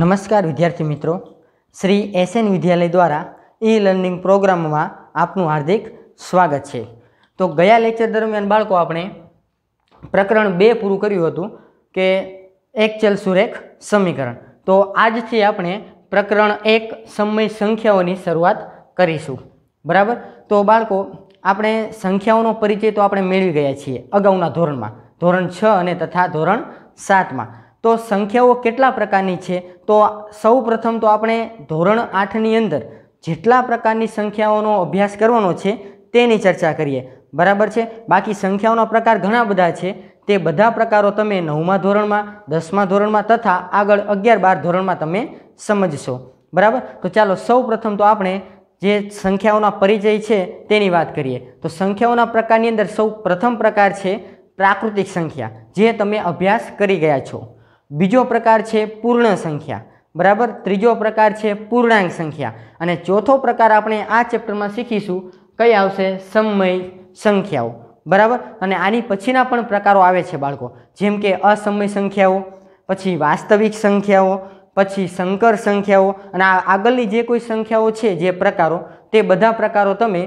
નમસ્કાર વિદ્યાર્થી મિત્રો શ્રી એસએન વિદ્યાલય દ્વારા ઈ લર્નિંગ પ્રોગ્રામમાં આપનું હાર્દિક સ્વાગત છે તો ગયા લેક્ચર દરમિયાન બાળકો આપણે પ્રકરણ બે પૂરું કર્યું હતું કે એક ચલ સુરેખ સમીકરણ તો આજથી આપણે પ્રકરણ એક સમય સંખ્યાઓની શરૂઆત કરીશું બરાબર તો બાળકો આપણે સંખ્યાઓનો પરિચય તો આપણે મેળવી ગયા છીએ અગાઉના ધોરણમાં ધોરણ છ અને તથા ધોરણ સાતમાં તો સંખ્યાઓ કેટલા પ્રકારની છે તો સૌ પ્રથમ તો આપણે ધોરણ આઠની અંદર જેટલા પ્રકારની સંખ્યાઓનો અભ્યાસ કરવાનો છે તેની ચર્ચા કરીએ બરાબર છે બાકી સંખ્યાઓના પ્રકાર ઘણા બધા છે તે બધા પ્રકારો તમે નવમા ધોરણમાં દસમા ધોરણમાં તથા આગળ અગિયાર બાર ધોરણમાં તમે સમજશો બરાબર તો ચાલો સૌ પ્રથમ તો આપણે જે સંખ્યાઓના પરિચય છે તેની વાત કરીએ તો સંખ્યાઓના પ્રકારની અંદર સૌ પ્રથમ પ્રકાર છે પ્રાકૃતિક સંખ્યા જે તમે અભ્યાસ કરી ગયા છો બીજો પ્રકાર છે પૂર્ણ સંખ્યા બરાબર ત્રીજો પ્રકાર છે પૂર્ણાંક સંખ્યા અને ચોથો પ્રકાર આપણે આ ચેપ્ટરમાં શીખીશું કઈ આવશે સમય સંખ્યાઓ બરાબર અને આની પછીના પણ પ્રકારો આવે છે બાળકો જેમ કે અસમય સંખ્યાઓ પછી વાસ્તવિક સંખ્યાઓ પછી સંકર સંખ્યાઓ અને આ આગળની જે કોઈ સંખ્યાઓ છે જે પ્રકારો તે બધા પ્રકારો તમે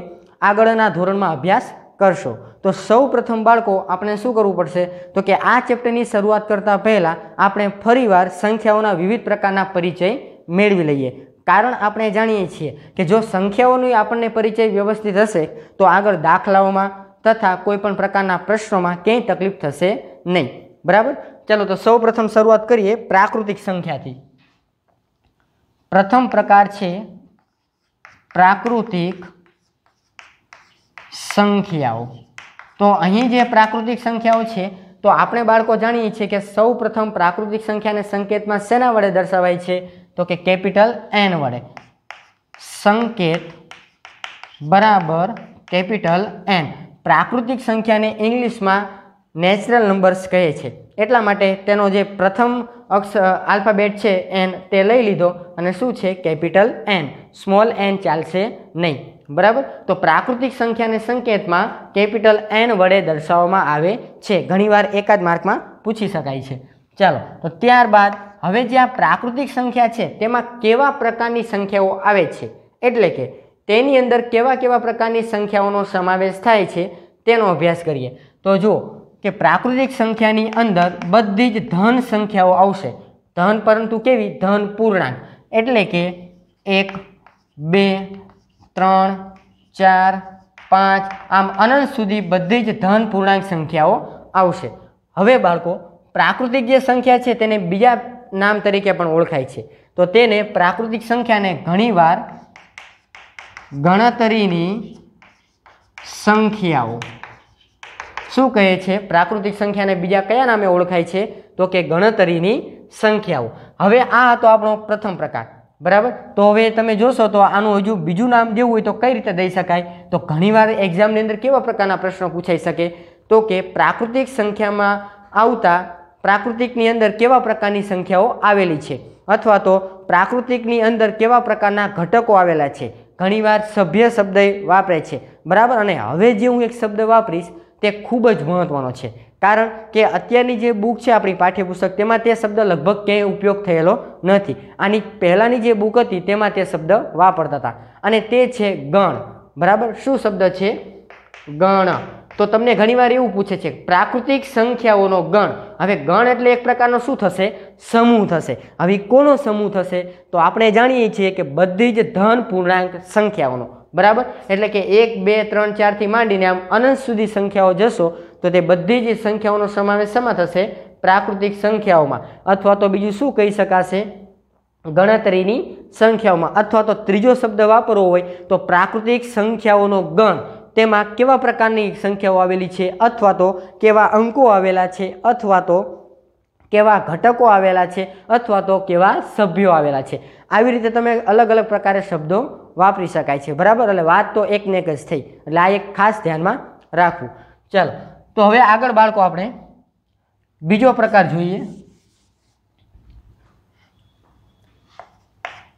આગળના ધોરણમાં અભ્યાસ કરશો તો સૌ પ્રથમ બાળકો આપણે શું કરવું પડશે તો કે આ ચેપ્ટરની શરૂઆત કરતાં પહેલાં આપણે ફરીવાર સંખ્યાઓના વિવિધ પ્રકારના પરિચય મેળવી લઈએ કારણ આપણે જાણીએ છીએ કે જો સંખ્યાઓનો આપણને પરિચય વ્યવસ્થિત હશે તો આગળ દાખલાઓમાં તથા કોઈપણ પ્રકારના પ્રશ્નોમાં ક્યાંય તકલીફ થશે નહીં બરાબર ચાલો તો સૌ પ્રથમ શરૂઆત કરીએ પ્રાકૃતિક સંખ્યાથી પ્રથમ પ્રકાર છે પ્રાકૃતિક સંખ્યાઓ તો અહીં જે પ્રાકૃતિક સંખ્યાઓ છે તો આપણે બાળકો જાણીએ છીએ કે સૌ પ્રથમ પ્રાકૃતિક સંખ્યાને સંકેતમાં શેના વડે દર્શાવાય છે તો કે કેપિટલ એન વડે સંકેત બરાબર કેપિટલ એન પ્રાકૃતિક સંખ્યાને ઇંગ્લિશમાં નેચરલ નંબર્સ કહે છે એટલા માટે તેનો જે પ્રથમ અક્ષ આલ્ફાબેટ છે એન તે લઈ લીધો અને શું છે કેપિટલ એન સ્મોલ એન ચાલશે નહીં બરાબર તો પ્રાકૃતિક સંખ્યાને સંકેતમાં કેપિટલ એન વડે દર્શાવવામાં આવે છે ઘણીવાર એકાદ માર્કમાં પૂછી શકાય છે ચાલો તો ત્યારબાદ હવે જે આ પ્રાકૃતિક સંખ્યા છે તેમાં કેવા પ્રકારની સંખ્યાઓ આવે છે એટલે કે તેની અંદર કેવા કેવા પ્રકારની સંખ્યાઓનો સમાવેશ થાય છે તેનો અભ્યાસ કરીએ તો જુઓ કે પ્રાકૃતિક સંખ્યાની અંદર બધી જ ધન સંખ્યાઓ આવશે ધન પરંતુ કેવી ધન પૂર્ણાંક એટલે કે એક બે ત્રણ ચાર પાંચ આમ અનંત સુધી બધી જ ધન પૂર્ણાંક સંખ્યાઓ આવશે હવે બાળકો પ્રાકૃતિક જે સંખ્યા છે તેને બીજા નામ તરીકે પણ ઓળખાય છે તો તેને પ્રાકૃતિક સંખ્યાને ઘણીવાર ગણતરીની સંખ્યાઓ શું કહે છે પ્રાકૃતિક સંખ્યાને બીજા કયા નામે ઓળખાય છે તો કે ગણતરીની સંખ્યાઓ હવે આ હતો આપણો પ્રથમ પ્રકાર બરાબર તો હવે તમે જોશો તો આનું હજુ બીજું નામ દેવું હોય તો કઈ રીતે દઈ શકાય તો ઘણીવાર એક્ઝામની અંદર કેવા પ્રકારના પ્રશ્નો પૂછાઈ શકે તો કે પ્રાકૃતિક સંખ્યામાં આવતા પ્રાકૃતિકની અંદર કેવા પ્રકારની સંખ્યાઓ આવેલી છે અથવા તો પ્રાકૃતિકની અંદર કેવા પ્રકારના ઘટકો આવેલા છે ઘણીવાર સભ્ય શબ્દ વાપરે છે બરાબર અને હવે જે હું એક શબ્દ વાપરીશ તે ખૂબ જ મહત્ત્વનો છે કારણ કે અત્યારની જે બુક છે આપણી પાઠ્યપુસ્તક તેમાં તે શબ્દ લગભગ ક્યાંય ઉપયોગ થયેલો નથી આની પહેલાંની જે બુક હતી તેમાં તે શબ્દ વાપરતા હતા અને તે છે ગણ બરાબર શું શબ્દ છે ગણ તો તમને ઘણીવાર એવું પૂછે છે પ્રાકૃતિક સંખ્યાઓનો ગણ હવે ગણ એટલે એક પ્રકારનો શું થશે સમૂહ થશે હવે કોનો સમૂહ થશે તો આપણે જાણીએ છીએ કે બધી જ ધન પૂર્ણાંક સંખ્યાઓનો બરાબર એટલે કે એક બે ત્રણ ચારથી માંડીને આમ અનંત સુધી સંખ્યાઓ જશો તો તે બધી જ સંખ્યાઓનો સમાવેશ શેમાં થશે પ્રાકૃતિક સંખ્યાઓમાં અથવા તો બીજું શું કહી શકાશે ગણતરીની સંખ્યાઓમાં અથવા તો ત્રીજો શબ્દ વાપરવો હોય તો પ્રાકૃતિક સંખ્યાઓનો ગણ તેમાં કેવા પ્રકારની સંખ્યાઓ આવેલી છે અથવા તો કેવા અંકો આવેલા છે અથવા તો કેવા ઘટકો આવેલા છે અથવા તો કેવા સભ્યો આવેલા છે આવી રીતે તમે અલગ અલગ પ્રકારે શબ્દો વાપરી શકાય છે બરાબર એટલે વાત તો એકને એક જ થઈ એટલે આ એક ખાસ ધ્યાનમાં રાખવું ચાલો તો હવે આગળ બાળકો આપણે બીજો પ્રકાર જોઈએ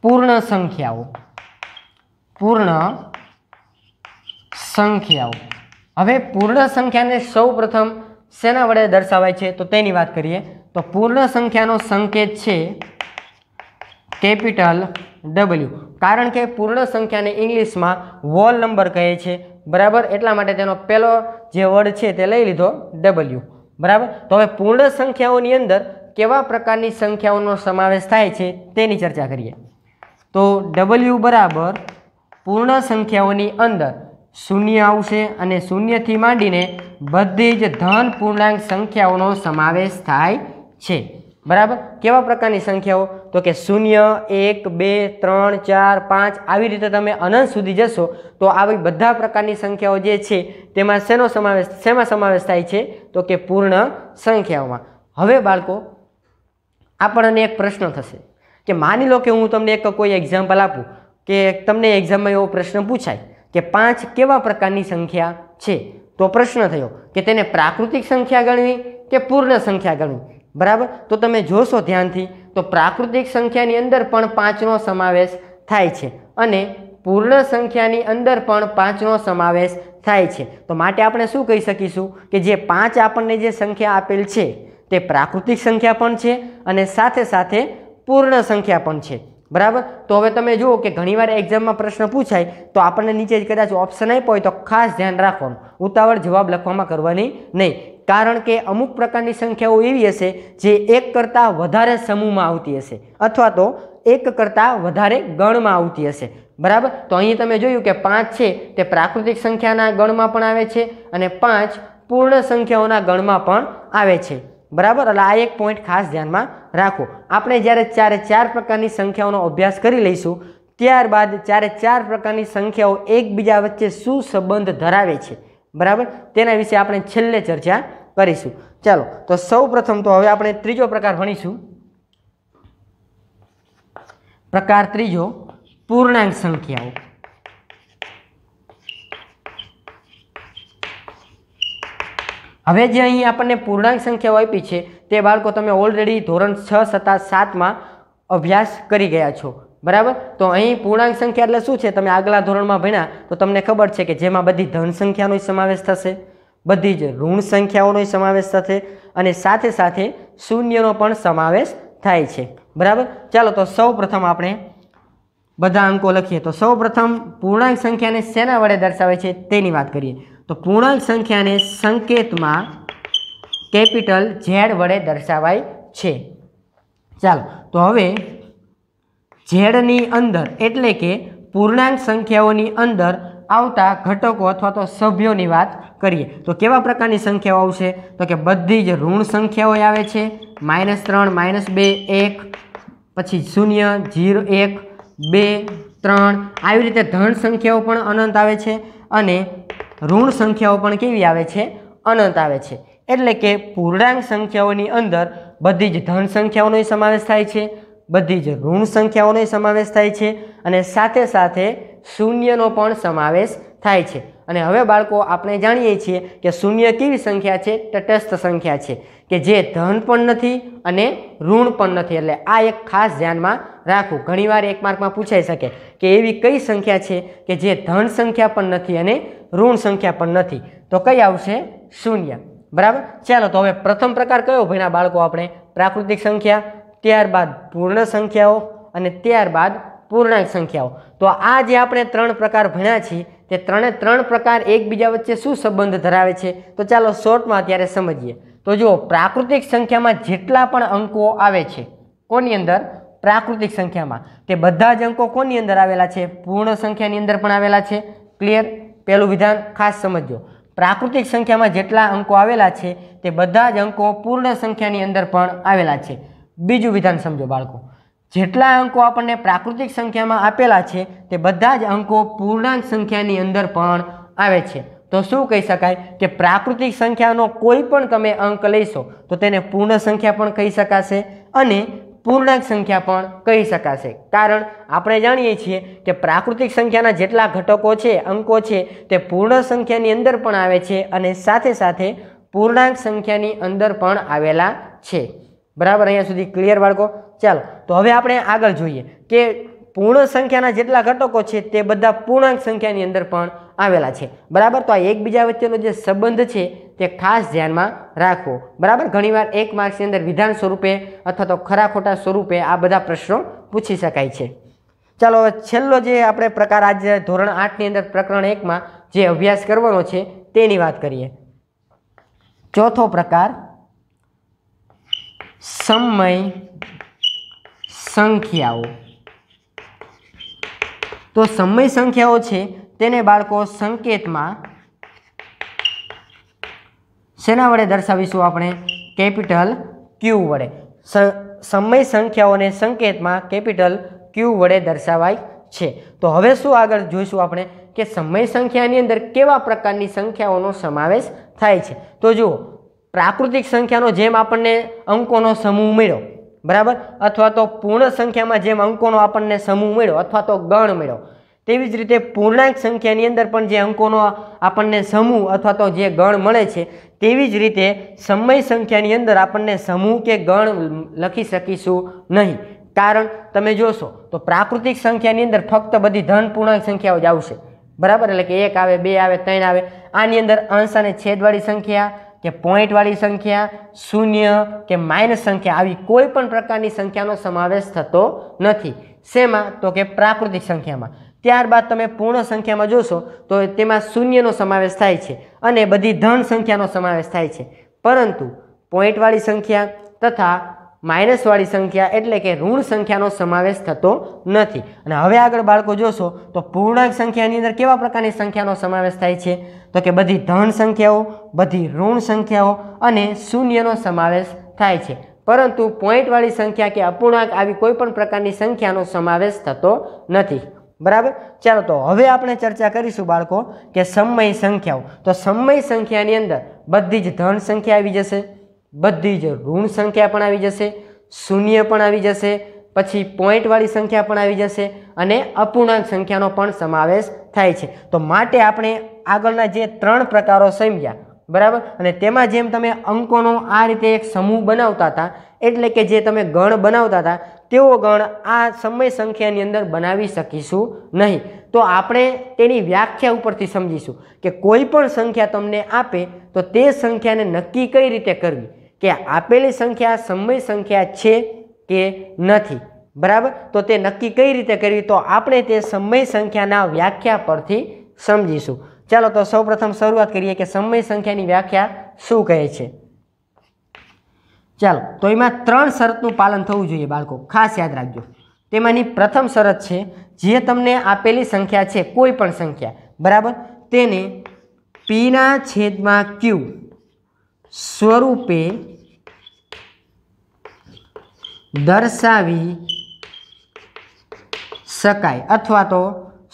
પૂર્ણ સંખ્યાઓ પૂર્ણ સંખ્યાઓ હવે પૂર્ણ સંખ્યાને સૌ પ્રથમ શેના વડે દર્શાવાય છે તો તેની વાત કરીએ તો પૂર્ણ સંખ્યાનો સંકેત છે કેપિટલ ડબલ્યુ કારણ કે પૂર્ણ સંખ્યાને ઇંગ્લિશમાં વોલ નંબર કહે છે બરાબર એટલા માટે તેનો પહેલો જે વર્ડ છે તે લઈ લીધો ડબલ્યુ બરાબર તો હવે પૂર્ણ સંખ્યાઓની અંદર કેવા પ્રકારની સંખ્યાઓનો સમાવેશ થાય છે તેની ચર્ચા કરીએ તો ડબલ્યુ બરાબર પૂર્ણ સંખ્યાઓની અંદર શૂન્ય આવશે અને શૂન્યથી માંડીને બધી જ ધન પૂર્ણાંક સંખ્યાઓનો સમાવેશ થાય છે બરાબર કેવા પ્રકારની સંખ્યાઓ તો કે શૂન્ય એક બે ત્રણ ચાર પાંચ આવી રીતે તમે અનંત સુધી જશો તો આવી બધા પ્રકારની સંખ્યાઓ જે છે તેમાં શેનો સમાવેશ શેમાં સમાવેશ થાય છે તો કે પૂર્ણ સંખ્યાઓમાં હવે બાળકો આપણને એક પ્રશ્ન થશે કે માની લો કે હું તમને એક કોઈ એક્ઝામ્પલ આપું કે તમને એક્ઝામમાં એવો પ્રશ્ન પૂછાય કે પાંચ કેવા પ્રકારની સંખ્યા છે તો પ્રશ્ન થયો કે તેને પ્રાકૃતિક સંખ્યા ગણવી કે પૂર્ણ સંખ્યા ગણવી બરાબર તો તમે જોશો ધ્યાનથી તો પ્રાકૃતિક સંખ્યાની અંદર પણ પાંચનો સમાવેશ થાય છે અને પૂર્ણ સંખ્યાની અંદર પણ પાંચનો સમાવેશ થાય છે તો માટે આપણે શું કહી શકીશું કે જે પાંચ આપણને જે સંખ્યા આપેલ છે તે પ્રાકૃતિક સંખ્યા પણ છે અને સાથે સાથે પૂર્ણ સંખ્યા પણ છે બરાબર તો હવે તમે જુઓ કે ઘણીવાર એક્ઝામમાં પ્રશ્ન પૂછાય તો આપણને નીચે જ કદાચ ઓપ્શન આપ્યો હોય તો ખાસ ધ્યાન રાખવાનું ઉતાવળ જવાબ લખવામાં કરવાની નહીં કારણ કે અમુક પ્રકારની સંખ્યાઓ એવી હશે જે એક કરતાં વધારે સમૂહમાં આવતી હશે અથવા તો એક કરતાં વધારે ગણમાં આવતી હશે બરાબર તો અહીં તમે જોયું કે પાંચ છે તે પ્રાકૃતિક સંખ્યાના ગણમાં પણ આવે છે અને પાંચ પૂર્ણ સંખ્યાઓના ગણમાં પણ આવે છે બરાબર એટલે આ એક પોઈન્ટ ખાસ ધ્યાનમાં રાખો આપણે જ્યારે ચારે ચાર પ્રકારની સંખ્યાઓનો અભ્યાસ કરી લઈશું ત્યારબાદ ચારે ચાર પ્રકારની સંખ્યાઓ એકબીજા વચ્ચે શું સંબંધ ધરાવે છે બરાબર તેના વિશે આપણે છેલ્લે ચર્ચા કરીશું ચાલો તો સૌ તો હવે આપણે ત્રીજો પ્રકાર ભણીશું પ્રકાર ત્રીજો પૂર્ણાંક સંખ્યાઓ હવે જે અહીં આપણને પૂર્ણાંક સંખ્યાઓ આપી છે તે બાળકો તમે ઓલરેડી ધોરણ છ સત્તા સાતમાં અભ્યાસ કરી ગયા છો બરાબર તો અહીં પૂર્ણાંક સંખ્યા એટલે શું છે તમે આગલા ધોરણમાં ભણ્યા તો તમને ખબર છે કે જેમાં બધી ધન સંખ્યાનો સમાવેશ થશે બધી જ ઋણ સંખ્યાઓનો સમાવેશ થશે અને સાથે સાથે શૂન્યનો પણ સમાવેશ થાય છે બરાબર ચાલો તો સૌ આપણે બધા અંકો લખીએ તો સૌ પૂર્ણાંક સંખ્યાને શેના વડે દર્શાવે છે તેની વાત કરીએ તો પૂર્ણાંક સંખ્યાને સંકેતમાં કેપિટલ ઝેડ વડે દર્શાવાય છે ચાલો તો હવે ઝેડની અંદર એટલે કે પૂર્ણાંક સંખ્યાઓની અંદર આવતા ઘટકો અથવા તો સભ્યોની વાત કરીએ તો કેવા પ્રકારની સંખ્યાઓ આવશે તો કે બધી જ ઋણ સંખ્યાઓ આવે છે માઇનસ ત્રણ માઇનસ બે એક પછી શૂન્ય ઝીરો એક બે ત્રણ આવી રીતે ધન સંખ્યાઓ પણ અનંત આવે છે અને ઋણ સંખ્યાઓ પણ કેવી આવે છે અનંત આવે છે એટલે કે પૂર્ણાંક સંખ્યાઓની અંદર બધી જ ધન સંખ્યાઓનો સમાવેશ થાય છે બધી જ ઋણ સંખ્યાઓનો સમાવેશ થાય છે અને સાથે સાથે શૂન્યનો પણ સમાવેશ થાય છે અને હવે બાળકો આપણે જાણીએ છીએ કે શૂન્ય કેવી સંખ્યા છે તટસ્થ સંખ્યા છે કે જે ધન પણ નથી અને ઋણ પણ નથી એટલે આ એક ખાસ ધ્યાનમાં રાખવું ઘણીવાર એક માર્કમાં પૂછાઈ શકે કે એવી કઈ સંખ્યા છે કે જે ધન સંખ્યા પણ નથી અને ઋણ સંખ્યા પણ નથી તો કઈ આવશે શૂન્ય બરાબર ચાલો તો હવે પ્રથમ પ્રકાર કયો ભાઈના બાળકો આપણે પ્રાકૃતિક સંખ્યા ત્યારબાદ પૂર્ણ સંખ્યાઓ અને ત્યારબાદ પૂર્ણાંક સંખ્યાઓ તો આ જે આપણે ત્રણ પ્રકાર ભણ્યા છીએ તે ત્રણે ત્રણ પ્રકાર એકબીજા વચ્ચે શું સંબંધ ધરાવે છે તો ચાલો શોર્ટમાં અત્યારે સમજીએ તો જુઓ પ્રાકૃતિક સંખ્યામાં જેટલા પણ અંકો આવે છે કોની અંદર પ્રાકૃતિક સંખ્યામાં તે બધા જ અંકો કોની અંદર આવેલા છે પૂર્ણ સંખ્યાની અંદર પણ આવેલા છે ક્લિયર પહેલું વિધાન ખાસ સમજો પ્રાકૃતિક સંખ્યામાં જેટલા અંકો આવેલા છે તે બધા જ અંકો પૂર્ણ સંખ્યાની અંદર પણ આવેલા છે બીજું વિધાન સમજો બાળકો જેટલા અંકો આપણને પ્રાકૃતિક સંખ્યામાં આપેલા છે તે બધા જ અંકો પૂર્ણાંક સંખ્યાની અંદર પણ આવે છે તો શું કહી શકાય કે પ્રાકૃતિક સંખ્યાનો કોઈ પણ તમે અંક લઈશો તો તેને પૂર્ણ સંખ્યા પણ કહી શકાશે અને પૂર્ણાંક સંખ્યા પણ કહી શકાશે કારણ આપણે જાણીએ છીએ કે પ્રાકૃતિક સંખ્યાના જેટલા ઘટકો છે અંકો છે તે પૂર્ણ સંખ્યાની અંદર પણ આવે છે અને સાથે સાથે પૂર્ણાંક સંખ્યાની અંદર પણ આવેલા છે બરાબર અહીંયા સુધી ક્લિયર બાળકો ચાલો તો હવે આપણે આગળ જોઈએ કે પૂર્ણ સંખ્યાના જેટલા ઘટકો છે તે બધા પૂર્ણાંક સંખ્યાની અંદર પણ આવેલા છે બરાબર તો આ એકબીજા વચ્ચેનો જે સંબંધ છે તે ખાસ ધ્યાનમાં રાખવો બરાબર ઘણીવાર એક માર્ક્સની અંદર વિધાન સ્વરૂપે અથવા તો ખરા ખોટા સ્વરૂપે આ બધા પ્રશ્નો પૂછી શકાય છે ચાલો છેલ્લો જે આપણે પ્રકાર આજે ધોરણ આઠની અંદર પ્રકરણ એકમાં જે અભ્યાસ કરવાનો છે તેની વાત કરીએ ચોથો પ્રકાર સમય સંખ્યાઓ તો સમય સંખ્યાઓ છે તેને બાળકો સંકેતમાં શેના વડે દર્શાવીશું આપણે કેપિટલ ક્યુ વડે સમય સંખ્યાઓને સંકેતમાં કેપિટલ ક્યુ વડે દર્શાવાય છે તો હવે શું આગળ જોઈશું આપણે કે સમય સંખ્યાની અંદર કેવા પ્રકારની સંખ્યાઓનો સમાવેશ થાય છે તો જુઓ પ્રાકૃતિક સંખ્યાનો જેમ આપણને અંકોનો સમૂહ મળ્યો બરાબર અથવા તો પૂર્ણ સંખ્યામાં જેમ અંકોનો આપણને સમૂહ મળ્યો અથવા તો ગણ મળ્યો તેવી જ રીતે પૂર્ણાંક સંખ્યાની અંદર પણ જે અંકોનો આપણને સમૂહ અથવા તો જે ગણ મળે છે તેવી જ રીતે સમય સંખ્યાની અંદર આપણને સમૂહ કે ગણ લખી શકીશું નહીં કારણ તમે જોશો તો પ્રાકૃતિક સંખ્યાની અંદર ફક્ત બધી ધન પૂર્ણાંક સંખ્યાઓ જ આવશે બરાબર એટલે કે એક આવે બે આવે ત્રણ આવે આની અંદર અંશ અને છેદવાળી સંખ્યા કે પોઈન્ટવાળી સંખ્યા શૂન્ય કે માઇનસ સંખ્યા આવી કોઈ પણ પ્રકારની સંખ્યાનો સમાવેશ થતો નથી શેમાં તો કે પ્રાકૃતિક સંખ્યામાં ત્યારબાદ તમે પૂર્ણ સંખ્યામાં જોશો તો તેમાં શૂન્યનો સમાવેશ થાય છે અને બધી ધન સંખ્યાનો સમાવેશ થાય છે પરંતુ પોઈન્ટવાળી સંખ્યા તથા માઇનસવાળી સંખ્યા એટલે કે ઋણ સંખ્યાનો સમાવેશ થતો નથી અને હવે આગળ બાળકો જોશો તો પૂર્ણાંક સંખ્યાની અંદર કેવા પ્રકારની સંખ્યાનો સમાવેશ થાય છે તો કે બધી ધન સંખ્યાઓ બધી ઋણ સંખ્યાઓ અને શૂન્યનો સમાવેશ થાય છે પરંતુ પોઈન્ટવાળી સંખ્યા કે અપૂર્ણાંક આવી કોઈપણ પ્રકારની સંખ્યાનો સમાવેશ થતો નથી બરાબર ચાલો તો હવે આપણે ચર્ચા કરીશું બાળકો કે સમય સંખ્યાઓ તો સમય સંખ્યાની અંદર બધી જ ધન સંખ્યા આવી જશે બધી જ ઋણ સંખ્યા પણ આવી જશે શૂન્ય પણ આવી જશે પછી પોઈન્ટવાળી સંખ્યા પણ આવી જશે અને અપૂર્ણાંક સંખ્યાનો પણ સમાવેશ થાય છે તો માટે આપણે આગળના જે ત્રણ પ્રકારો સમજ્યા બરાબર અને તેમાં જેમ તમે અંકોનો આ રીતે એક સમૂહ બનાવતા હતા એટલે કે જે તમે ગણ બનાવતા હતા તેવો ગણ આ સમય સંખ્યાની અંદર બનાવી શકીશું નહીં તો આપણે તેની વ્યાખ્યા ઉપરથી સમજીશું કે કોઈ પણ સંખ્યા તમને આપે તો તે સંખ્યાને નક્કી કઈ રીતે કરવી કે આપેલી સંખ્યા સમય સંખ્યા છે કે નથી બરાબર તો તે નક્કી કઈ રીતે કરવી તો આપણે તે સમય સંખ્યાના વ્યાખ્યા પરથી સમજીશું ચાલો તો સૌપ્રથમ શરૂઆત કરીએ કે સમય સંખ્યાની વ્યાખ્યા શું કહે છે ચાલો તો એમાં ત્રણ શરતનું પાલન થવું જોઈએ બાળકો ખાસ યાદ રાખજો તેમાંની પ્રથમ શરત છે જે તમને આપેલી સંખ્યા છે કોઈ પણ સંખ્યા બરાબર તેને પીના છેદમાં ક્યુ સ્વરૂપે દર્શાવી શકાય અથવા તો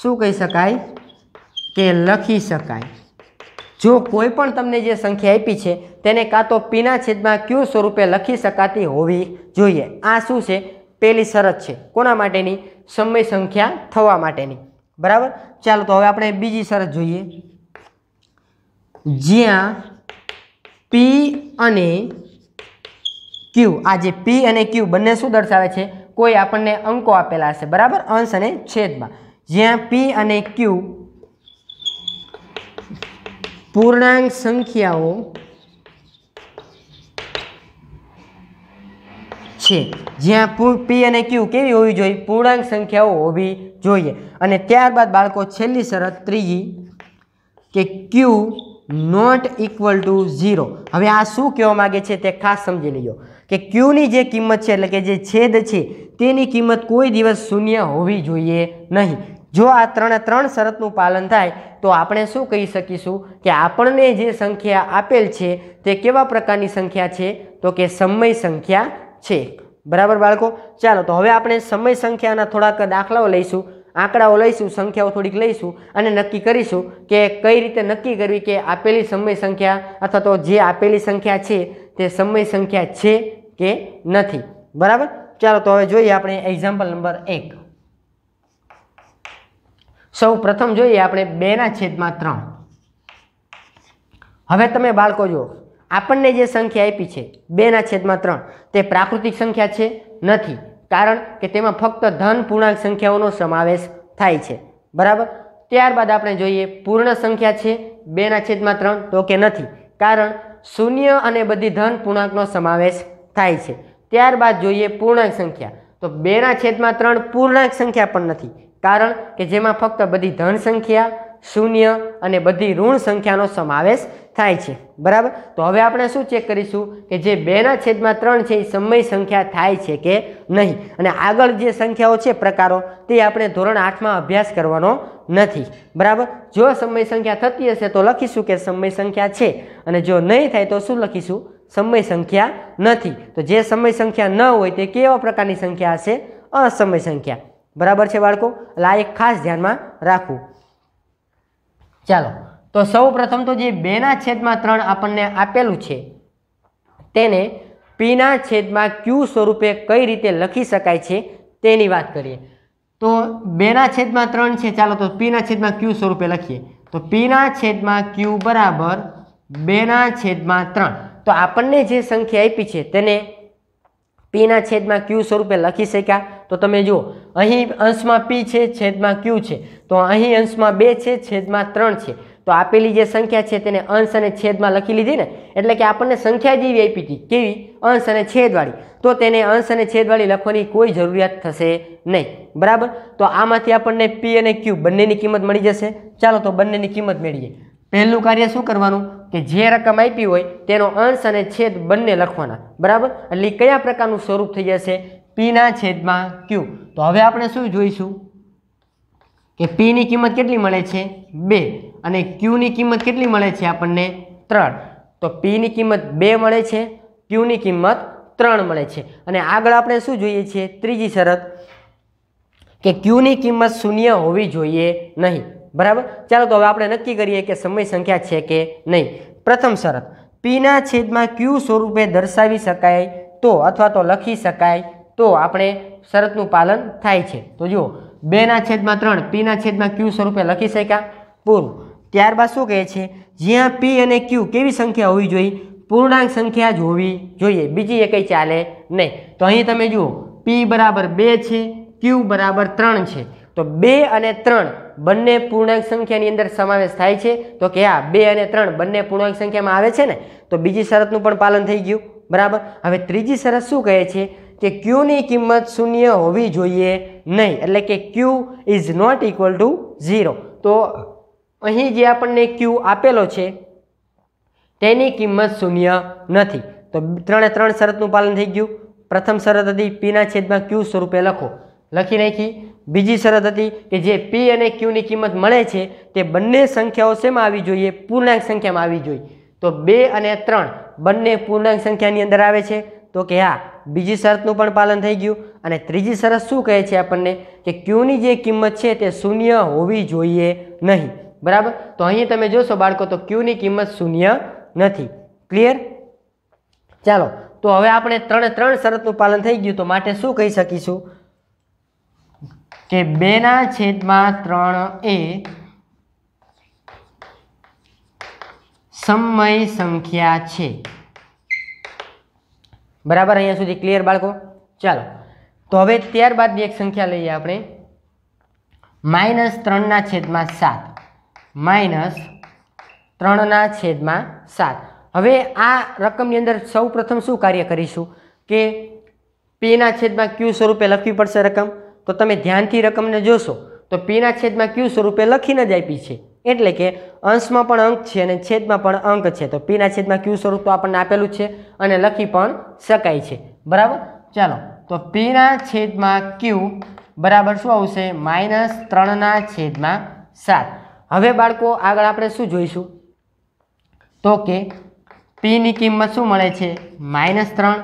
શું કહી શકાય કે લખી શકાય જો કોઈ પણ તમને જે સંખ્યા આપી છે તેને કાં તો પીના છેદમાં ક્યુ સ્વરૂપે લખી શકાતી હોવી જોઈએ આ શું છે પહેલી શરત છે કોના માટેની સમય સંખ્યા થવા માટેની બરાબર ચાલો તો હવે આપણે બીજી શરત જોઈએ જ્યાં પી અને ક્યુ આ જે પી અને ક્યુ બંને શું દર્શાવે છે કોઈ આપણને અંકો આપેલા હશે બરાબર અંશ અને છેદમાં જ્યાં પી અને ક્યુ પૂર્ણાંક સંખ્યાઓ છે જ્યાં પી અને ક્યુ કેવી હોવી જોઈએ પૂર્ણાંક સંખ્યાઓ હોવી જોઈએ અને ત્યારબાદ બાળકો છેલ્લી શરત ત્રીજી કે Q not equal to zero હવે આ શું કહેવા માગે છે તે ખાસ સમજી લેજો કે ક્યુની જે કિંમત છે એટલે કે જે છેદ છે તેની કિંમત કોઈ દિવસ શૂન્ય હોવી જોઈએ નહીં જો આ ત્રણે ત્રણ શરતનું પાલન થાય તો આપણે શું કહી શકીશું કે આપણને જે સંખ્યા આપેલ છે તે કેવા પ્રકારની સંખ્યા છે તો કે સમય સંખ્યા છે બરાબર બાળકો ચાલો તો હવે આપણે સમય સંખ્યાના થોડાક દાખલાઓ લઈશું આંકડાઓ લઈશું સંખ્યાઓ થોડીક લઈશું અને નક્કી કરીશું કે કઈ રીતે નક્કી કરવી કે આપેલી સમય સંખ્યા અથવા તો જે આપેલી સંખ્યા છે તે સમય સંખ્યા છે કે નથી બરાબર ચાલો તો હવે જોઈએ આપણે એક્ઝામ્પલ નંબર એક સૌ પ્રથમ જોઈએ આપણે બેના છેદમાં ત્રણ હવે તમે બાળકો જુઓ આપણને જે સંખ્યા આપી છે બેના છેદમાં ત્રણ તે પ્રાકૃતિક સંખ્યા છે નથી કારણ કે તેમાં ફક્ત ધન પૂર્ણાંક સંખ્યાઓનો સમાવેશ થાય છે બરાબર ત્યારબાદ આપણે જોઈએ પૂર્ણ સંખ્યા છે બેના છેદમાં ત્રણ તો કે નથી કારણ શૂન્ય અને બધી ધન પૂર્ણાંકનો સમાવેશ થાય છે ત્યારબાદ જોઈએ પૂર્ણાંક સંખ્યા તો બેના છેદમાં ત્રણ પૂર્ણાંક સંખ્યા પણ નથી કારણ કે જેમાં ફક્ત બધી ધન સંખ્યા શૂન્ય અને બધી ઋણ સંખ્યાનો સમાવેશ થાય છે બરાબર તો હવે આપણે શું ચેક કરીશું કે જે બેના છેદમાં ત્રણ છે એ સમય સંખ્યા થાય છે કે નહીં અને આગળ જે સંખ્યાઓ છે પ્રકારો તે આપણે ધોરણ આઠમાં અભ્યાસ કરવાનો નથી બરાબર જો સમય સંખ્યા થતી હશે તો લખીશું કે સમય સંખ્યા છે અને જો નહીં થાય તો શું લખીશું સમય સંખ્યા નથી તો જે સમય સંખ્યા ન હોય તે કેવા પ્રકારની સંખ્યા હશે અસમય સંખ્યા બરાબર છે બાળકો એટલે આ એક ખાસ ધ્યાનમાં રાખવું ચાલો તો સૌ પ્રથમ તો જે બેના છેદમાં ત્રણ આપણને આપેલું છે તેને પીના છેદમાં ક્યુ સ્વરૂપે કઈ રીતે લખી શકાય છે તેની વાત કરીએ તો બેના છેદમાં ત્રણ છે ચાલો તો પીના છેદમાં ક્યુ સ્વરૂપે લખીએ તો પીના છેદમાં ક્યુ બરાબર બેના છેદમાં ત્રણ તો આપણને જે સંખ્યા આપી છે તેને પીના છેદમાં ક્યુ સ્વરૂપે લખી શક્યા તો તમે જુઓ અહીં અંશમાં પી છેદમાં ક્યુ છે તો અહીં અંશમાં બે છે છેદમાં ત્રણ છે તો આપેલી જે સંખ્યા છે તેને અંશ અને છેદમાં લખી લીધી ને એટલે કે આપણને સંખ્યા જેવી આપી હતી કેવી અંશ અને છેદવાળી તો તેને અંશ અને છેદવાળી લખવાની કોઈ જરૂરિયાત થશે નહીં બરાબર તો આમાંથી આપણને પી અને ક્યુ બંનેની કિંમત મળી જશે ચાલો તો બંનેની કિંમત મેળવીએ પહેલું કાર્ય શું કરવાનું કે જે રકમ આપી હોય તેનો અંશ અને છેદ બંને લખવાના બરાબર એટલે કયા પ્રકારનું સ્વરૂપ થઈ જશે પીના છેદમાં ક્યુ તો હવે આપણે શું જોઈશું કે પીની કિંમત કેટલી મળે છે બે અને ક્યુની કિંમત કેટલી મળે છે આપણને ત્રણ તો પીની કિંમત બે મળે છે ક્યુની કિંમત ત્રણ મળે છે અને આગળ આપણે શું જોઈએ છીએ ત્રીજી શરત કે ક્યુની કિંમત શૂન્ય હોવી જોઈએ નહીં બરાબર ચાલો તો હવે આપણે નક્કી કરીએ કે સમય સંખ્યા છે કે નહીં પ્રથમ શરત પીના છેદમાં ક્યુ સ્વરૂપે દર્શાવી શકાય તો અથવા તો લખી શકાય તો આપણે શરતનું પાલન થાય છે તો જુઓ બેના છેદમાં ત્રણ પીના છેદમાં ક્યુ સ્વરૂપે લખી શક્યા પૂરું ત્યારબાદ શું કહે છે જ્યાં પી અને ક્યુ કેવી સંખ્યા હોવી જોઈએ પૂર્ણાંક સંખ્યા જ હોવી જોઈએ બીજી એ કંઈ ચાલે નહીં તો અહીં તમે જુઓ પી બરાબર બે છે ક્યુ બરાબર ત્રણ છે તો બે અને ત્રણ બંને પૂર્ણાંક સંખ્યાની અંદર સમાવેશ થાય છે તો કે આ બે અને ત્રણ બંને પૂર્ણાંક સંખ્યામાં આવે છે ને તો બીજી શરતનું પણ પાલન થઈ ગયું બરાબર હવે ત્રીજી શરત શું કહે છે કે ક્યુની કિંમત શૂન્ય હોવી જોઈએ નહીં એટલે કે Q is not equal to zero તો અહીં જે આપણને ક્યૂ આપેલો છે તેની કિંમત શૂન્ય નથી તો ત્રણે ત્રણ શરતનું પાલન થઈ ગયું પ્રથમ શરત હતી પીના છેદમાં ક્યૂ સ્વરૂપે લખો લખી નાખી બીજી શરત હતી કે જે પી અને ક્યૂની કિંમત મળે છે તે બંને સંખ્યાઓ શેમાં આવી જોઈએ પૂર્ણાંક સંખ્યામાં આવી જોઈએ તો બે અને ત્રણ બંને પૂર્ણાંક સંખ્યાની અંદર આવે છે તો કે હા બીજી શરતનું પણ પાલન થઈ ગયું અને ત્રીજી શરત શું કહે છે આપણને કે ક્યૂની જે કિંમત છે તે શૂન્ય હોવી જોઈએ નહીં બરાબર તો અહીં તમે જોશો બાળકો તો ક્યુની કિંમત શૂન્ય નથી ક્લિયર ચાલો તો હવે આપણે ત્રણે ત્રણ શરતનું પાલન થઈ ગયું તો માટે શું કહી શકીશું કે બેના છેદમાં ત્રણ એ સમય સંખ્યા છે બરાબર અહીંયા સુધી ક્લિયર બાળકો ચાલો તો હવે ત્યારબાદની એક સંખ્યા લઈએ આપણે માઇનસ ત્રણના છેદમાં સાત માઇનસ ત્રણના છેદમાં સાત હવે આ રકમની અંદર સૌ પ્રથમ શું કાર્ય કરીશું કે પીના છેદમાં ક્યુ સ્વરૂપે લખવી પડશે રકમ તો તમે ધ્યાનથી રકમને જોશો તો પીના છેદમાં ક્યુ સ્વરૂપે લખીને જ આપી છે એટલે કે અંશમાં પણ અંક છે અને છેદમાં પણ અંક છે તો પીના છેદમાં ક્યુ સ્વરૂપ તો આપણને આપેલું છે અને લખી પણ શકાય છે બરાબર ચાલો તો પીના છેદમાં ક્યુ બરાબર શું આવશે માઇનસ ત્રણના છેદમાં સાત હવે બાળકો આગળ આપણે શું જોઈશું તો કે પીની કિંમત શું મળે છે માઇનસ ત્રણ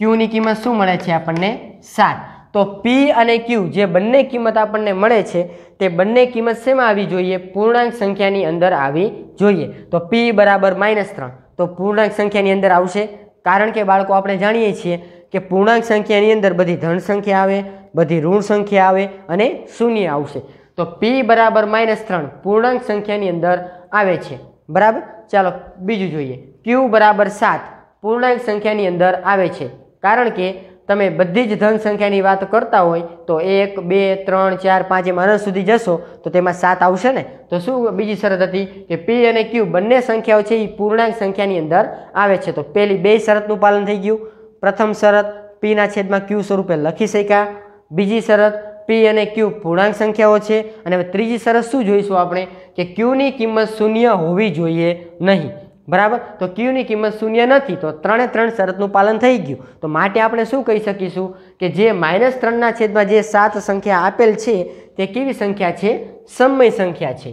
ક્યુની કિંમત શું મળે છે આપણને સાત તો પી અને ક્યુ જે બંને કિંમત આપણને મળે છે તે બંને કિંમત શેમાં આવી જોઈએ પૂર્ણાંક સંખ્યાની અંદર આવી જોઈએ તો પી બરાબર માઇનસ ત્રણ તો પૂર્ણાંક સંખ્યાની અંદર આવશે કારણ કે બાળકો આપણે જાણીએ છીએ કે પૂર્ણાંક સંખ્યાની અંદર બધી ધન સંખ્યા આવે બધી ઋણ સંખ્યા આવે અને શૂન્ય આવશે તો પી બરાબર માઇનસ ત્રણ પૂર્ણાંક સંખ્યાની અંદર આવે છે બરાબર ચાલો બીજું જોઈએ ક્યુ બરાબર સાત પૂર્ણાંક સંખ્યાની અંદર આવે છે કારણ કે તમે બધી જ ધન સંખ્યાની વાત કરતા હોય તો એક બે ત્રણ ચાર પાંચ એમ અનંત સુધી જશો તો તેમાં સાત આવશે ને તો શું બીજી શરત હતી કે પી અને ક્યુ બંને સંખ્યાઓ છે એ પૂર્ણાંક સંખ્યાની અંદર આવે છે તો પહેલી બે શરતનું પાલન થઈ ગયું પ્રથમ શરત પીના છેદમાં ક્યુ સ્વરૂપે લખી શક્યા બીજી શરત પી અને ક્યુ પૂર્ણાંક સંખ્યાઓ છે અને હવે ત્રીજી શરત શું જોઈશું આપણે કે ક્યુની કિંમત શૂન્ય હોવી જોઈએ નહીં બરાબર તો ક્યુની કિંમત શૂન્ય નથી તો ત્રણે ત્રણ શરતનું પાલન થઈ ગયું તો માટે આપણે શું કહી શકીશું કે જે માઇનસ ત્રણના છેદમાં જે સાત સંખ્યા આપેલ છે તે કેવી સંખ્યા છે સમય સંખ્યા છે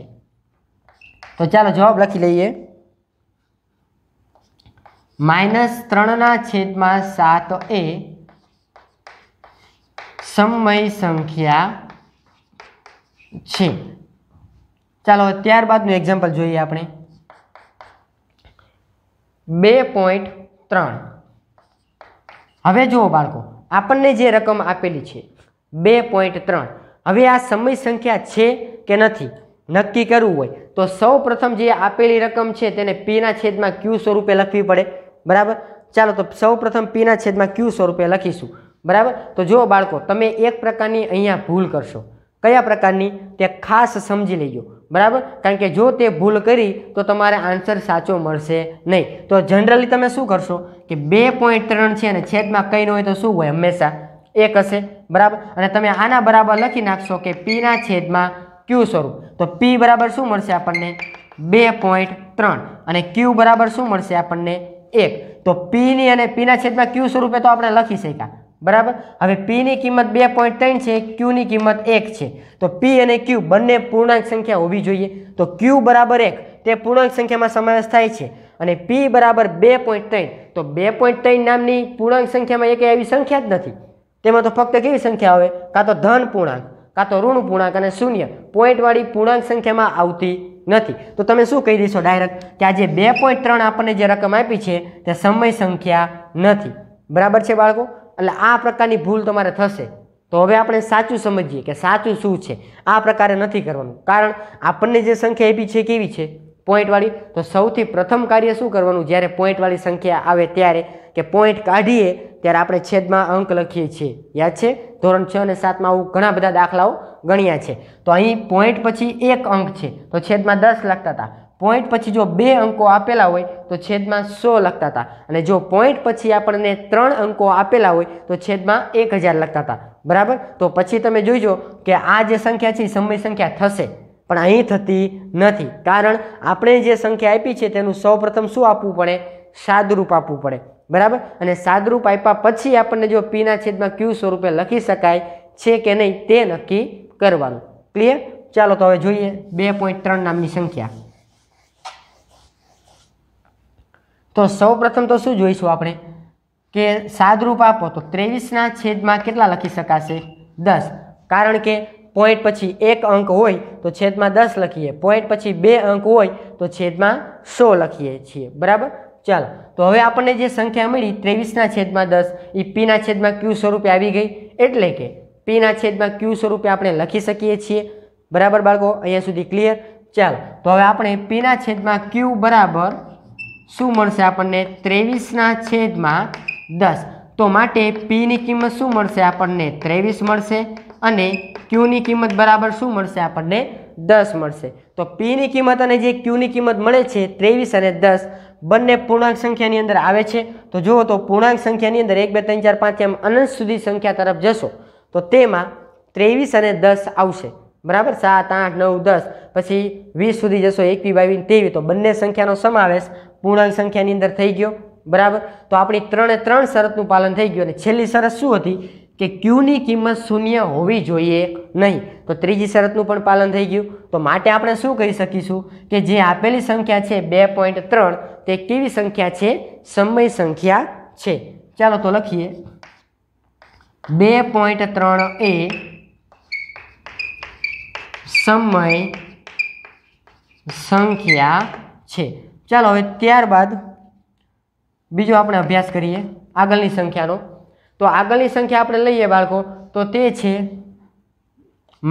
તો ચાલો જવાબ લખી લઈએ માઇનસ ત્રણના છેદમાં સાત એ સમય સંખ્યા છે ચાલો ત્યારબાદનું એક્ઝામ્પલ જોઈએ આપણે બે પોઈન્ટ ત્રણ હવે જુઓ બાળકો આપણને જે રકમ આપેલી છે બે પોઈન્ટ ત્રણ હવે આ સમય સંખ્યા છે કે નથી નક્કી કરવું હોય તો સૌ પ્રથમ જે આપેલી રકમ છે તેને પીના છેદમાં ક્યુ સ્વરૂપે લખવી પડે બરાબર ચાલો તો સૌ પ્રથમ પીના છેદમાં ક્યુ સ્વરૂપે લખીશું બરાબર તો જુઓ બાળકો તમે એક પ્રકારની અહીંયા ભૂલ કરશો કયા પ્રકારની તે ખાસ સમજી લેજો બરાબર કારણ કે જો તે ભૂલ કરી તો તમારે આન્સર સાચો મળશે નહીં તો જનરલી તમે શું કરશો કે બે પોઈન્ટ ત્રણ છે અને છેદમાં કંઈ ન હોય તો શું હોય હંમેશા એક હશે બરાબર અને તમે આના બરાબર લખી નાખશો કે પીના છેદમાં ક્યુ સ્વરૂપ તો પી બરાબર શું મળશે આપણને બે પોઈન્ટ ત્રણ અને ક્યુ બરાબર શું મળશે આપણને એક તો પીની અને પીના છેદમાં ક્યુ સ્વરૂપે તો આપણે લખી શક્યા બરાબર હવે પીની કિંમત બે પોઈન્ટ ત્રણ છે ક્યુની કિંમત એક છે તો પી અને ક્યુ બંને પૂર્ણાંક સંખ્યા હોવી જોઈએ તો ક્યુ બરાબર એક તે પૂર્ણાંક સંખ્યામાં સમાવેશ થાય છે અને પી બરાબર બે પોઈન્ટ ત્રણ તો બે પોઈન્ટ ત્રણ નામની પૂર્ણાંક સંખ્યામાં એક એવી સંખ્યા જ નથી તેમાં તો ફક્ત કેવી સંખ્યા આવે કાં તો ધન પૂર્ણાંક કાં તો ઋણ પૂર્ણાંક અને શૂન્ય પોઈન્ટવાળી પૂર્ણાંક સંખ્યામાં આવતી નથી તો તમે શું કહી દેશો ડાયરેક્ટ કે આજે બે પોઈન્ટ ત્રણ આપણને જે રકમ આપી છે તે સમય સંખ્યા નથી બરાબર છે બાળકો એટલે આ પ્રકારની ભૂલ તમારે થશે તો હવે આપણે સાચું સમજીએ કે સાચું શું છે આ પ્રકારે નથી કરવાનું કારણ આપણને જે સંખ્યા એપી છે કેવી છે પોઈન્ટવાળી તો સૌથી પ્રથમ કાર્ય શું કરવાનું જ્યારે પોઈન્ટવાળી સંખ્યા આવે ત્યારે કે પોઈન્ટ કાઢીએ ત્યારે આપણે છેદમાં અંક લખીએ છીએ યાદ છે ધોરણ છ અને સાતમાં આવું ઘણા બધા દાખલાઓ ગણ્યા છે તો અહીં પોઈન્ટ પછી એક અંક છે તો છેદમાં દસ લખતા હતા પોઈન્ટ પછી જો બે અંકો આપેલા હોય તો છેદમાં સો લખતા હતા અને જો પોઈન્ટ પછી આપણને ત્રણ અંકો આપેલા હોય તો છેદમાં એક હજાર લખતા હતા બરાબર તો પછી તમે જોઈજો કે આ જે સંખ્યા છે એ સમય સંખ્યા થશે પણ અહીં થતી નથી કારણ આપણે જે સંખ્યા આપી છે તેનું સૌપ્રથમ શું આપવું પડે સાદરૂપ આપવું પડે બરાબર અને સાદરૂપ આપ્યા પછી આપણને જો પીના છેદમાં ક્યુ સ્વરૂપે લખી શકાય છે કે નહીં તે નક્કી કરવાનું ક્લિયર ચાલો તો હવે જોઈએ બે પોઈન્ટ ત્રણ નામની સંખ્યા તો સૌપ્રથમ તો શું જોઈશું આપણે કે સાદરૂપ આપો તો ત્રેવીસના છેદમાં કેટલા લખી શકાશે દસ કારણ કે પોઈન્ટ પછી એક અંક હોય તો છેદમાં દસ લખીએ પોઈન્ટ પછી બે અંક હોય તો છેદમાં સો લખીએ છીએ બરાબર ચાલો તો હવે આપણને જે સંખ્યા મળી ત્રેવીસના છેદમાં દસ એ પીના છેદમાં ક્યુ સ્વરૂપે આવી ગઈ એટલે કે પીના છેદમાં ક્યુ સ્વરૂપે આપણે લખી શકીએ છીએ બરાબર બાળકો અહીંયા સુધી ક્લિયર ચાલો તો હવે આપણે પીના છેદમાં ક્યુ બરાબર શું મળશે આપણને ત્રેવીસના છેદમાં દસ તો માટે પીની કિંમત શું મળશે આપણને ત્રેવીસ મળશે અને ક્યુની કિંમત બરાબર શું મળશે આપણને દસ મળશે તો પીની કિંમત અને જે ક્યુની કિંમત મળે છે ત્રેવીસ અને દસ બંને પૂર્ણાંક સંખ્યાની અંદર આવે છે તો જુઓ તો પૂર્ણાંક સંખ્યાની અંદર એક બે ત્રણ ચાર પાંચ એમ અનંત સુધી સંખ્યા તરફ જશો તો તેમાં ત્રેવીસ અને દસ આવશે બરાબર સાત આઠ નવ દસ પછી વીસ સુધી જશો એકવી બાવી તેવી તો બંને સંખ્યાનો સમાવેશ પૂર્ણાંક સંખ્યાની અંદર થઈ ગયો બરાબર તો આપણી ત્રણે ત્રણ શરતનું પાલન થઈ ગયું અને છેલ્લી શરત શું હતી કે ક્યુની કિંમત શૂન્ય હોવી જોઈએ નહીં તો ત્રીજી શરતનું પણ પાલન થઈ ગયું તો માટે આપણે શું કહી શકીશું કે જે આપેલી સંખ્યા છે બે પોઈન્ટ ત્રણ તે કેવી સંખ્યા છે સમય સંખ્યા છે ચાલો તો લખીએ બે પોઈન્ટ ત્રણ એ સમય સંખ્યા છે ચાલો હવે ત્યારબાદ બીજો આપણે અભ્યાસ કરીએ આગળની સંખ્યાનો તો આગળની સંખ્યા આપણે લઈએ બાળકો તો તે છે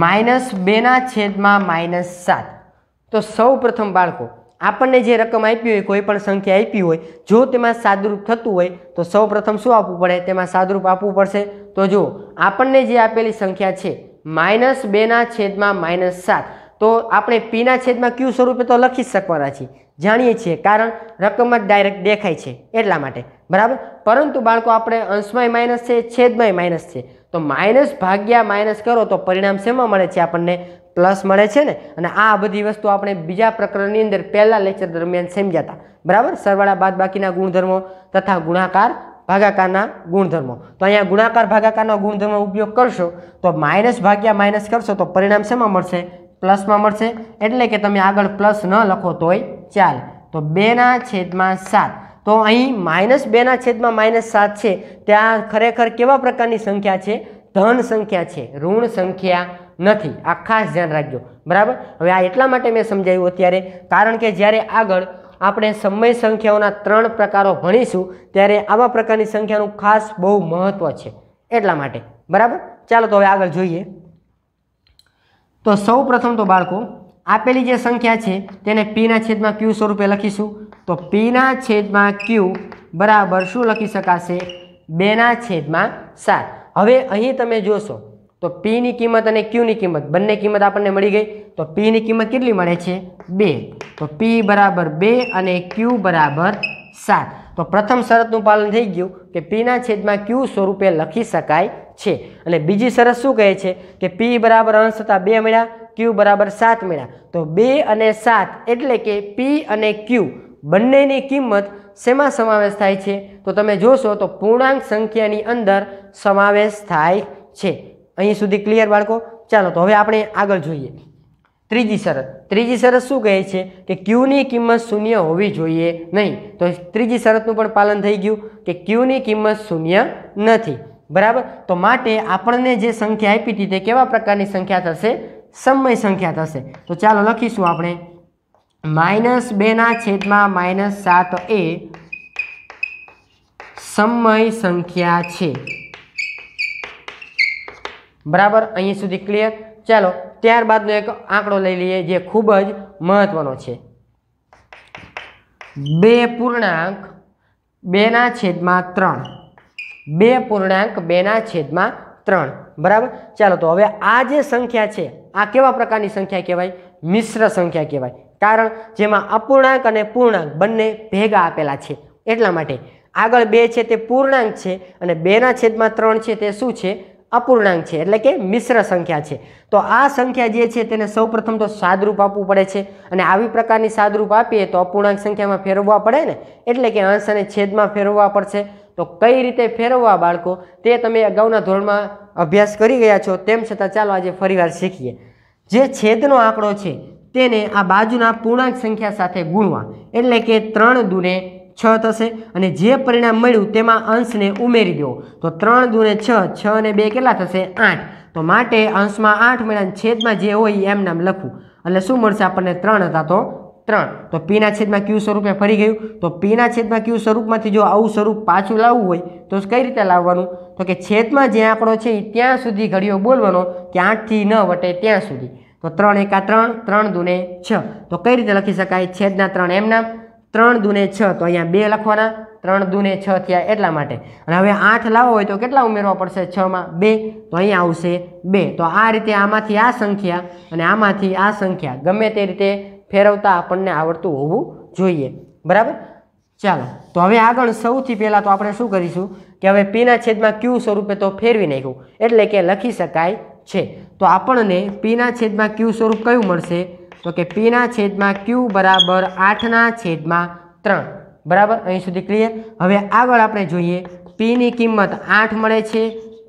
માઇનસ બેના છેદમાં માઇનસ સાત તો સૌ પ્રથમ બાળકો આપણને જે રકમ આપી હોય કોઈ પણ સંખ્યા આપી હોય જો તેમાં સાદુરૂપ થતું હોય તો સૌ પ્રથમ શું આપવું પડે તેમાં સાદુરૂપ આપવું પડશે તો જો આપણને જે આપેલી સંખ્યા છે માઇનસ બેના છેદમાં માઇનસ સાત તો આપણે પીના છેદમાં ક્યુ સ્વરૂપે તો લખી જ શકવાના છીએ જાણીએ છીએ કારણ રકમ જ ડાયરેક્ટ દેખાય છે એટલા માટે બરાબર પરંતુ બાળકો આપણે અંશમય માઇનસ છે છેદમાંય માઇનસ છે તો માઇનસ ભાગ્યા માઇનસ કરો તો પરિણામ શેમાં મળે છે આપણને પ્લસ મળે છે ને અને આ બધી વસ્તુ આપણે બીજા પ્રકરણની અંદર પહેલા લેક્ચર દરમિયાન સમજ્યા હતા બરાબર સરવાળા બાદ બાકીના ગુણધર્મો તથા ગુણાકાર ભાગાકારના ગુણધર્મો તો અહીંયા ગુણાકાર ભાગાકારનો ગુણધર્મો ઉપયોગ કરશો તો માઇનસ ભાગ્યા માઇનસ કરશો તો પરિણામ શેમાં મળશે પ્લસમાં મળશે એટલે કે તમે આગળ પ્લસ ન લખો તોય ચાર તો બેના છેદમાં સાત તો અહીં માઇનસ બેના છેદમાં માઇનસ સાત છે ત્યાં ખરેખર કેવા પ્રકારની સંખ્યા છે ધન સંખ્યા છે ઋણ સંખ્યા નથી આ ખાસ ધ્યાન રાખજો બરાબર હવે આ એટલા માટે મેં સમજાવ્યું અત્યારે કારણ કે જ્યારે આગળ આપણે સમય સંખ્યાઓના ત્રણ પ્રકારો ભણીશું ત્યારે આવા પ્રકારની સંખ્યાનું ખાસ બહુ મહત્ત્વ છે એટલા માટે બરાબર ચાલો તો હવે આગળ જોઈએ તો સૌ પ્રથમ તો બાળકો આપેલી જે સંખ્યા છે તેને પીના છેદમાં ક્યુ સ્વરૂપે લખીશું તો પીના છેદમાં ક્યુ બરાબર શું લખી શકાશે બેના છેદમાં સાત હવે અહીં તમે જોશો તો પીની કિંમત અને ક્યુની કિંમત બંને કિંમત આપણને મળી ગઈ તો પીની કિંમત કેટલી મળે છે બે તો પી બરાબર બે અને ક્યુ બરાબર સાત તો પ્રથમ શરતનું પાલન થઈ ગયું કે પીના છેદમાં ક્યુ સ્વરૂપે લખી શકાય છે અને બીજી શરત શું કહે છે કે પી બરાબર અંશ થતાં બે મળ્યા ક્યુ બરાબર સાત મળ્યા તો બે અને સાત એટલે કે પી અને ક્યુ બંનેની કિંમત શેમાં સમાવેશ થાય છે તો તમે જોશો તો પૂર્ણાંક સંખ્યાની અંદર સમાવેશ થાય છે અહીં સુધી ક્લિયર બાળકો ચાલો તો હવે આપણે આગળ જોઈએ ત્રીજી શરત ત્રીજી શરત શું કહે છે કે ક્યુની કિંમત શૂન્ય હોવી જોઈએ નહીં તો ત્રીજી શરતનું પણ પાલન થઈ ગયું કે ક્યુની કિંમત શૂન્ય નથી બરાબર તો માટે આપણને જે સંખ્યા આપી હતી તે કેવા પ્રકારની સંખ્યા થશે સમય સંખ્યા થશે તો ચાલો લખીશું આપણે માઇનસ બેના છેદમાં માઇનસ સાત એ સમય સંખ્યા છે બરાબર અહીં સુધી ક્લિયર ચાલો ત્યારબાદનો એક આંકડો લઈ લઈએ જે ખૂબ જ મહત્વનો છે બે પૂર્ણાંક બેના છેદમાં ત્રણ બે પૂર્ણાંક બેના છેદમાં ત્રણ બરાબર ચાલો તો હવે આ જે સંખ્યા છે આ કેવા પ્રકારની સંખ્યા કહેવાય મિશ્ર સંખ્યા કહેવાય કારણ જેમાં અપૂર્ણાંક અને પૂર્ણાંક બંને ભેગા આપેલા છે એટલા માટે આગળ બે છે તે પૂર્ણાંક છે અને બેના છેદમાં ત્રણ છે તે શું છે અપૂર્ણાંક છે એટલે કે મિશ્ર સંખ્યા છે તો આ સંખ્યા જે છે તેને સૌપ્રથમ તો સાદરૂપ આપવું પડે છે અને આવી પ્રકારની સાદરૂપ આપીએ તો અપૂર્ણાંક સંખ્યામાં ફેરવવા પડે ને એટલે કે અંશ અને છેદમાં ફેરવવા પડશે તો કઈ રીતે ફેરવવા બાળકો તે તમે અગાઉના ધોરણમાં અભ્યાસ કરી ગયા છો તેમ છતાં ચાલો આજે ફરીવાર શીખીએ જે છેદનો આંકડો છે તેને આ બાજુના પૂર્ણાંક સંખ્યા સાથે ગુણવા એટલે કે ત્રણ દૂને છ થશે અને જે પરિણામ મળ્યું તેમાં અંશને ઉમેરી દો તો ત્રણ દૂને છ છ અને બે કેટલા થશે આઠ તો માટે અંશમાં આઠ મેળા છેદમાં જે હોય એમ નામ લખવું એટલે શું મળશે આપણને ત્રણ હતા તો ત્રણ તો પીના છેદમાં ક્યુ સ્વરૂપે ફરી ગયું તો પીના છેદમાં ક્યુ સ્વરૂપમાંથી જો આવું સ્વરૂપ પાછું લાવવું હોય તો કઈ રીતે લાવવાનું તો કે છેદમાં જે આંકડો છે એ ત્યાં સુધી ઘડીઓ બોલવાનો કે આઠથી ન વટે ત્યાં સુધી તો ત્રણ એકા ત્રણ ત્રણ દૂને છ તો કઈ રીતે લખી શકાય છેદના ત્રણ એમના ત્રણ દુને છ તો અહીંયા બે લખવાના ત્રણ દૂને છ થયા એટલા માટે અને હવે આઠ લાવો હોય તો કેટલા ઉમેરવા પડશે છમાં બે તો અહીં આવશે બે તો આ રીતે આમાંથી આ સંખ્યા અને આમાંથી આ સંખ્યા ગમે તે રીતે ફેરવતા આપણને આવડતું હોવું જોઈએ બરાબર ચાલો તો હવે આગળ સૌથી પહેલાં તો આપણે શું કરીશું કે હવે પીના છેદમાં ક્યુ સ્વરૂપે તો ફેરવી નાખ્યું એટલે કે લખી શકાય છે તો આપણને પીના છેદમાં ક્યુ સ્વરૂપ કયું મળશે તો કે પીના છેદમાં ક્યુ બરાબર આઠના છેદમાં ત્રણ બરાબર અહીં સુધી ક્લિયર હવે આગળ આપણે જોઈએ પીની કિંમત આઠ મળે છે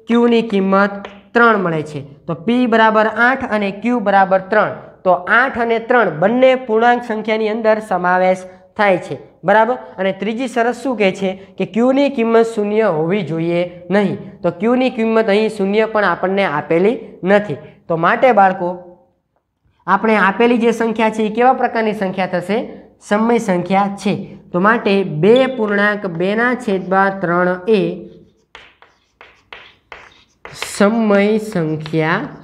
ક્યુની કિંમત ત્રણ મળે છે તો પી બરાબર આઠ અને ક્યુ બરાબર ત્રણ તો આઠ અને ત્રણ બંને પૂર્ણાંક સંખ્યાની અંદર સમાવેશ થાય છે બરાબર અને ત્રીજી શરત શું કહે છે કે ક્યુની કિંમત શૂન્ય હોવી જોઈએ નહીં તો ક્યુની કિંમત અહીં શૂન્ય પણ આપણને આપેલી નથી તો માટે બાળકો આપણે આપેલી જે સંખ્યા છે એ કેવા પ્રકારની સંખ્યા થશે સમય સંખ્યા છે તો માટે બે પૂર્ણાંક બેના છેદમાં ત્રણ એ સમય સંખ્યા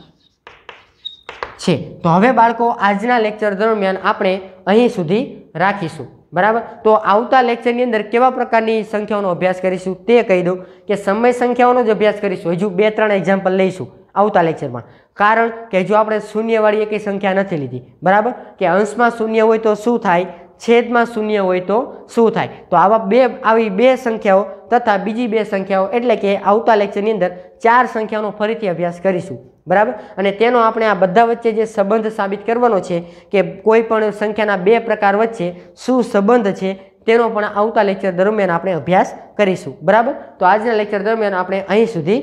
છે તો હવે બાળકો આજના લેક્ચર દરમિયાન આપણે અહીં સુધી રાખીશું બરાબર તો આવતા લેક્ચરની અંદર કેવા પ્રકારની સંખ્યાઓનો અભ્યાસ કરીશું તે કહી દઉં કે સમય સંખ્યાઓનો જ અભ્યાસ કરીશું હજુ બે ત્રણ એક્ઝામ્પલ લઈશું આવતા લેક્ચરમાં કારણ કે હજુ આપણે શૂન્યવાળી એકેય સંખ્યા નથી લીધી બરાબર કે અંશમાં શૂન્ય હોય તો શું થાય છેદમાં શૂન્ય હોય તો શું થાય તો આવા બે આવી બે સંખ્યાઓ તથા બીજી બે સંખ્યાઓ એટલે કે આવતા લેક્ચરની અંદર ચાર સંખ્યાઓનો ફરીથી અભ્યાસ કરીશું બરાબર અને તેનો આપણે આ બધા વચ્ચે જે સંબંધ સાબિત કરવાનો છે કે કોઈ પણ સંખ્યાના બે પ્રકાર વચ્ચે શું સંબંધ છે તેનો પણ આવતા લેક્ચર દરમિયાન આપણે અભ્યાસ કરીશું બરાબર તો આજના લેક્ચર દરમિયાન આપણે અહીં સુધી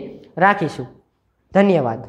રાખીશું ધન્યવાદ